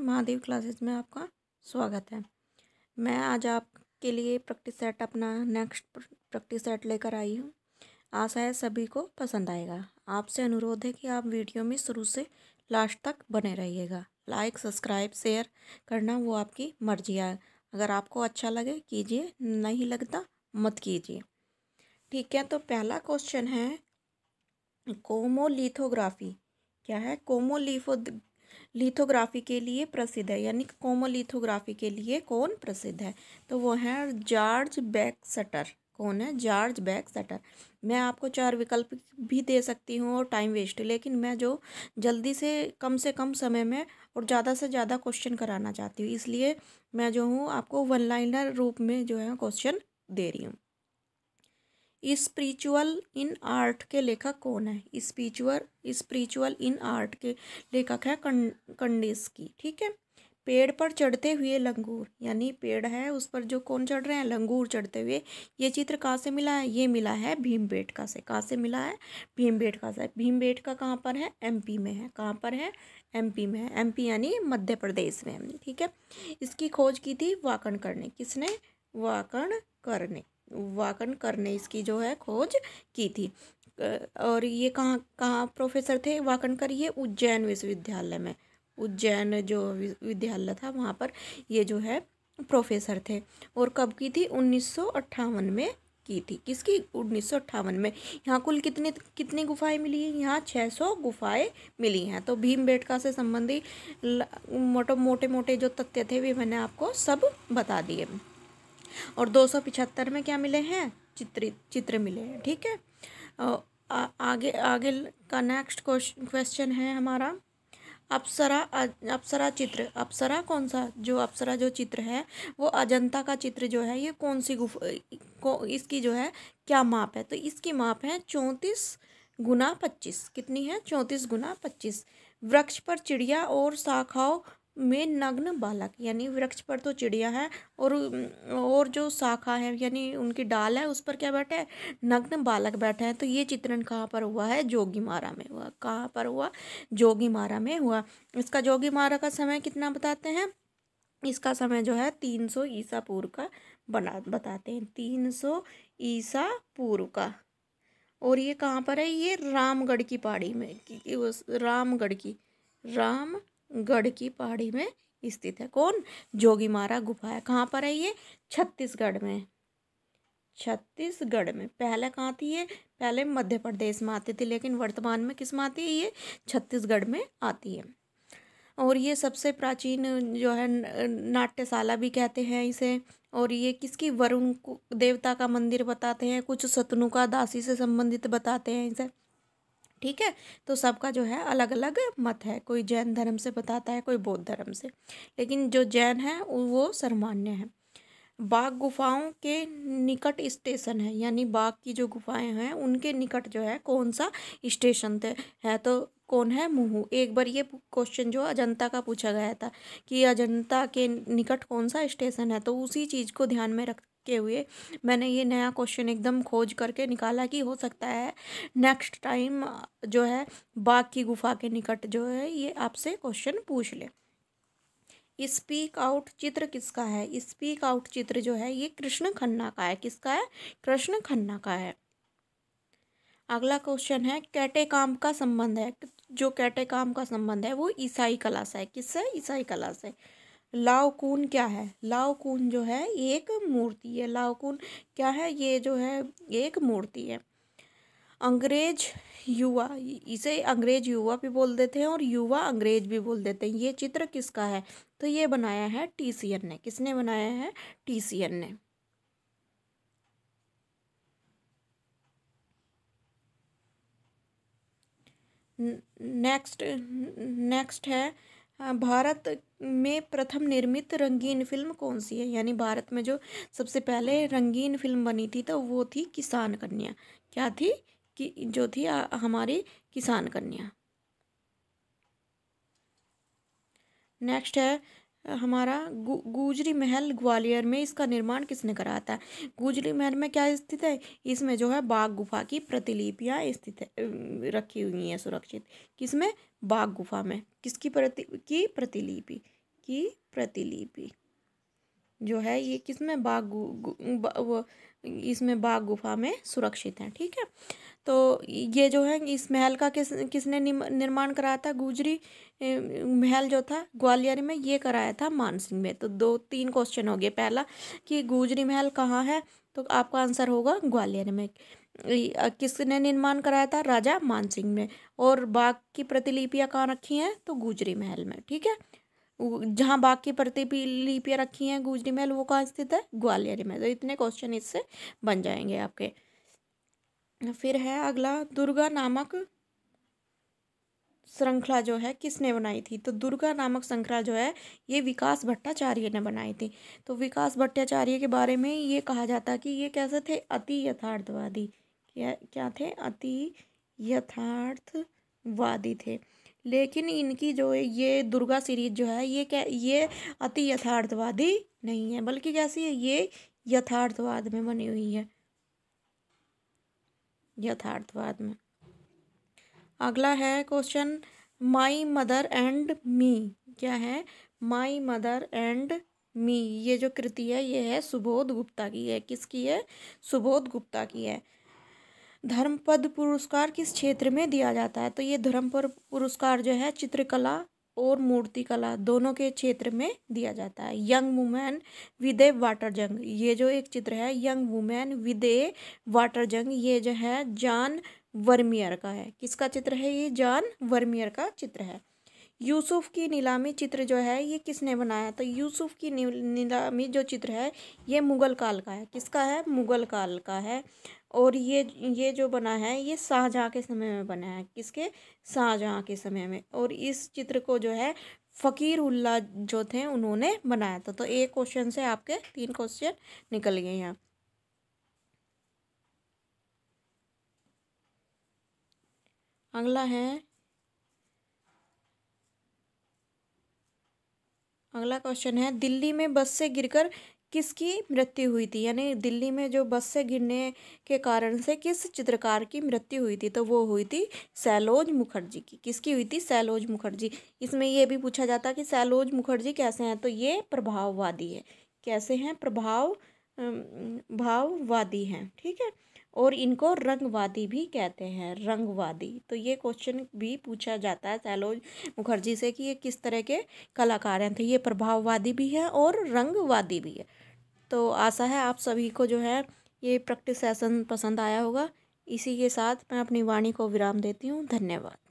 नमस्कार महादेव क्लासेस में आपका स्वागत है मैं आज आपके लिए प्रैक्टिस सेट अपना नेक्स्ट प्रैक्टिस सेट लेकर आई हूँ आशा है सभी को पसंद आएगा आपसे अनुरोध है कि आप वीडियो में शुरू से लास्ट तक बने रहिएगा लाइक सब्सक्राइब शेयर करना वो आपकी मर्जी है अगर आपको अच्छा लगे कीजिए नहीं लगता मत कीजिए ठीक है तो पहला क्वेश्चन है कोमोलिथोग्राफी क्या है कोमोलिफो लिथोग्राफी के लिए प्रसिद्ध है यानी लिथोग्राफी के लिए कौन प्रसिद्ध है तो वो है जॉर्ज बैक सटर कौन है जॉर्ज बैक सटर मैं आपको चार विकल्प भी दे सकती हूँ और टाइम वेस्ट लेकिन मैं जो जल्दी से कम से कम समय में और ज़्यादा से ज़्यादा क्वेश्चन कराना चाहती हूँ इसलिए मैं जो हूँ आपको वन लाइनर रूप में जो है क्वेश्चन दे रही हूँ स्पिरिचुअल इन आर्ट के लेखक कौन है स्पिरिचुअल स्पिरिचुअल इन आर्ट के लेखक है कंडिस की ठीक है पेड़ पर चढ़ते हुए लंगूर यानी पेड़ है उस पर जो कौन चढ़ रहे हैं लंगूर चढ़ते हुए ये चित्र कहाँ से मिला है ये मिला है भीमबेटका से कहाँ से मिला है भीमबेटका से भीमबेटका कहाँ पर है एमपी में है कहाँ पर है एमपी में है एमपी यानी मध्य प्रदेश में ठीक है इसकी खोज की थी वाकण करने किसने वाकण करने वाकन करने ने इसकी जो है खोज की थी और ये कहाँ कहाँ प्रोफेसर थे वाकनकर ये उज्जैन विश्वविद्यालय में उज्जैन जो विद्यालय था वहाँ पर ये जो है प्रोफेसर थे और कब की थी उन्नीस में की थी किसकी उन्नीस में यहाँ कुल कितने कितनी गुफाएं मिली हैं यहाँ 600 गुफाएं मिली हैं तो भीम बेटका से संबंधी मोटो मोटे मोटे जो तथ्य थे वे मैंने आपको सब बता दिए और दो सौ पिछहत्तर में क्या मिले हैं चित्रित चित्र मिले हैं ठीक है आ, आगे आगे का नेक्स्ट क्वेश्चन है हमारा अप्सरा अप्सरा चित्र अप्सरा कौन सा जो अप्सरा जो चित्र है वो अजंता का चित्र जो है ये कौन सी गुफ को इसकी जो है क्या माप है तो इसकी माप है चौंतीस गुना पच्चीस कितनी है चौंतीस गुना पच्चीस वृक्ष पर चिड़िया और शाखाओं में नग्न बालक यानी वृक्ष पर तो चिड़िया है और और जो शाखा है यानी उनकी डाल है उस पर क्या बैठा है नग्न बालक बैठा है तो ये चित्रण कहाँ पर हुआ है जोगी मारा में हुआ कहाँ पर हुआ जोगी मारा में हुआ इसका जोगी मारा का समय कितना बताते हैं इसका समय जो है तीन सौ ईसा पूर्व का बना बताते हैं तीन सौ ईसा पूर्व का और ये कहाँ पर है ये रामगढ़ की पहाड़ी में रामगढ़ की राम गढ़ की पहाड़ी में स्थित है कौन जोगीमारा गुफा है कहाँ पर है ये छत्तीसगढ़ में छत्तीसगढ़ में पहले कहाँ थी ये पहले मध्य प्रदेश में आती थी लेकिन वर्तमान में किस में आती है ये छत्तीसगढ़ में आती है और ये सबसे प्राचीन जो है नाट्यशाला भी कहते हैं इसे और ये किसकी वरुण देवता का मंदिर बताते हैं कुछ सतनु का दासी से संबंधित बताते हैं इसे ठीक है तो सबका जो है अलग अलग मत है कोई जैन धर्म से बताता है कोई बौद्ध धर्म से लेकिन जो जैन है वो सर्वमान्य है बाघ गुफाओं के निकट स्टेशन है यानी बाघ की जो गुफाएं हैं उनके निकट जो है कौन सा स्टेशन थे है तो कौन है मुहू एक बार ये क्वेश्चन जो अजंता का पूछा गया था कि अजंता के निकट कौन सा स्टेशन है तो उसी चीज़ को ध्यान में रख के हुए मैंने ये नया क्वेश्चन एकदम खोज करके निकाला कि हो सकता है नेक्स्ट टाइम जो है बाघ की गुफा के निकट जो है ये आपसे क्वेश्चन पूछ ले स्पीक आउट चित्र किसका है स्पीक आउट चित्र जो है ये कृष्ण खन्ना का है किसका है कृष्ण खन्ना का है अगला क्वेश्चन है कैटे काम का संबंध है जो कैटे काम का संबंध है वो ईसाई कला से है किससे ईसाई कला से लावकून क्या है लावकून जो है एक मूर्ति है लाओकून क्या है ये जो है एक मूर्ति है अंग्रेज युवा इसे अंग्रेज युवा भी बोल देते हैं और युवा अंग्रेज भी बोल देते हैं ये चित्र किसका है तो ये बनाया है टीसीएन ने किसने बनाया है टीसीएन ने नेक्स्ट नेक्स्ट है हाँ, भारत में प्रथम निर्मित रंगीन फिल्म कौन सी है यानी भारत में जो सबसे पहले रंगीन फिल्म बनी थी तो वो थी किसान कन्या क्या थी कि जो थी हमारी किसान कन्या नेक्स्ट है हमारा गु, गुजरी महल ग्वालियर में इसका निर्माण किसने कराया था गुजरी महल में क्या स्थित है इसमें जो है बाघ गुफा की प्रतिलिपियाँ स्थित रखी हुई हैं सुरक्षित किसमें बाघ गुफा में किसकी प्रति की प्रतिलिपि की प्रतिलिपि जो है ये किस में बाघ वो इसमें बाघ गुफा में सुरक्षित हैं ठीक है तो ये जो है इस महल का किस किसने निर्माण कराया था गुजरी महल जो था ग्वालियर में ये कराया था मानसिंह में तो दो तीन क्वेश्चन हो गए पहला कि गुजरी महल कहाँ है तो आपका आंसर होगा ग्वालियर में किसने निर्माण कराया था राजा मानसिंह ने और बाघ की प्रतिलिपियाँ कहाँ रखी हैं तो गुजरी महल में ठीक है जहाँ बाकी प्रति लिपियाँ रखी हैं गुजरी महल वो कहाँ स्थित है ग्वालियर में तो इतने क्वेश्चन इससे बन जाएंगे आपके फिर है अगला दुर्गा नामक श्रृंखला जो है किसने बनाई थी तो दुर्गा नामक श्रृंखला जो है ये विकास भट्टाचार्य ने बनाई थी तो विकास भट्टाचार्य के बारे में ये कहा जाता कि ये कैसे थे अति यथार्थवादी क्या क्या थे अति यथार्थवादी थे लेकिन इनकी जो ये दुर्गा सीरीज जो है ये क्या ये अति यथार्थवादी नहीं है बल्कि कैसी है ये यथार्थवाद में बनी हुई है यथार्थवाद में अगला है question my mother and me क्या है माई मदर एंड मी ये जो कृति है ये है सुबोध गुप्ता की है किसकी है सुबोध गुप्ता की है धर्मपद पुरस्कार किस क्षेत्र में दिया जाता है तो ये धर्मपद पुरस्कार जो है चित्रकला और मूर्तिकला दोनों के क्षेत्र में दिया जाता है यंग वुमेन विदे वाटर जंग ये जो एक चित्र है यंग वुमेन विदे वाटर जंग ये जो है जान वर्मियर का है किसका चित्र है ये जान वर्मियर का चित्र है यूसुफ की नीलामी चित्र जो है ये किसने बनाया तो यूसुफ की नीलामी जो चित्र है ये मुगल काल का है किसका है मुगल काल का है और ये ये जो बना है ये शाहजहाँ के समय में बना है किसके शाहजहाँ के समय में और इस चित्र को जो है फ़कीर उल्ला जो थे उन्होंने बनाया था तो एक क्वेश्चन से आपके तीन क्वेश्चन निकल गए यहाँ अगला है अगला क्वेश्चन है दिल्ली में बस से गिरकर किसकी मृत्यु हुई थी यानी दिल्ली में जो बस से गिरने के कारण से किस चित्रकार की मृत्यु हुई थी तो वो हुई थी सैलोज मुखर्जी की किसकी हुई थी सैलोज मुखर्जी इसमें ये भी पूछा जाता कि सैलोज मुखर्जी कैसे हैं तो ये प्रभाववादी है कैसे हैं प्रभाव भाववादी हैं ठीक है और इनको रंगवादी भी कहते हैं रंगवादी तो ये क्वेश्चन भी पूछा जाता है सैलोज मुखर्जी से कि ये किस तरह के कलाकार हैं तो ये प्रभाववादी भी हैं और रंगवादी भी है तो आशा है आप सभी को जो है ये प्रैक्टिस सेशन पसंद आया होगा इसी के साथ मैं अपनी वाणी को विराम देती हूँ धन्यवाद